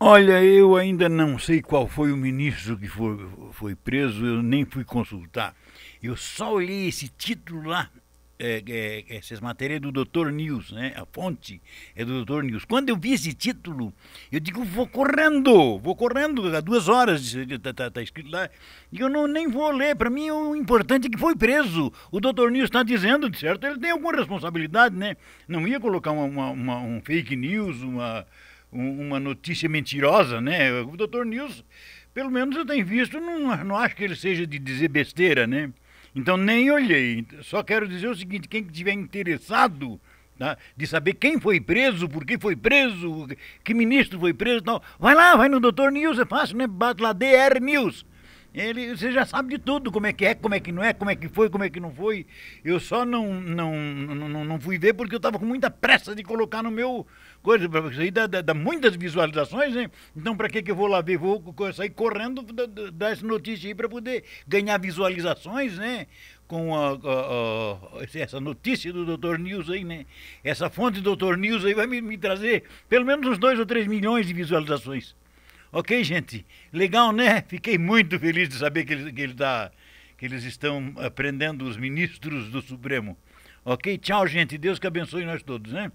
Olha, eu ainda não sei qual foi o ministro que foi, foi preso, eu nem fui consultar. Eu só olhei esse título lá, é, é, é essas matérias é do Dr. News, né? A fonte é do Dr. News. Quando eu vi esse título, eu digo, vou correndo, vou correndo, há duas horas está tá, tá escrito lá. E eu não, nem vou ler, para mim o importante é que foi preso. O Dr. News está dizendo, certo? Ele tem alguma responsabilidade, né? Não ia colocar uma, uma, uma um fake news, uma uma notícia mentirosa, né? O doutor Nilson, pelo menos eu tenho visto, não, não acho que ele seja de dizer besteira, né? Então nem olhei. Só quero dizer o seguinte: quem estiver interessado tá, de saber quem foi preso, por que foi preso, que ministro foi preso, não, vai lá, vai no doutor News, é fácil, né? Bate lá DR News. Ele, você já sabe de tudo, como é que é, como é que não é, como é que foi, como é que não foi. Eu só não, não, não, não fui ver porque eu estava com muita pressa de colocar no meu coisa, para isso aí dá, dá, dá, muitas visualizações, né? Então para que que eu vou lá ver? Vou sair correndo dar essa notícia aí para poder ganhar visualizações, né? com a, a, a, essa notícia do Dr. News aí, né? Essa fonte do Dr. News aí vai me, me trazer pelo menos uns 2 ou 3 milhões de visualizações. Ok, gente? Legal, né? Fiquei muito feliz de saber que ele, que ele tá, que eles estão aprendendo os ministros do Supremo. Ok? Tchau, gente. Deus que abençoe nós todos, né?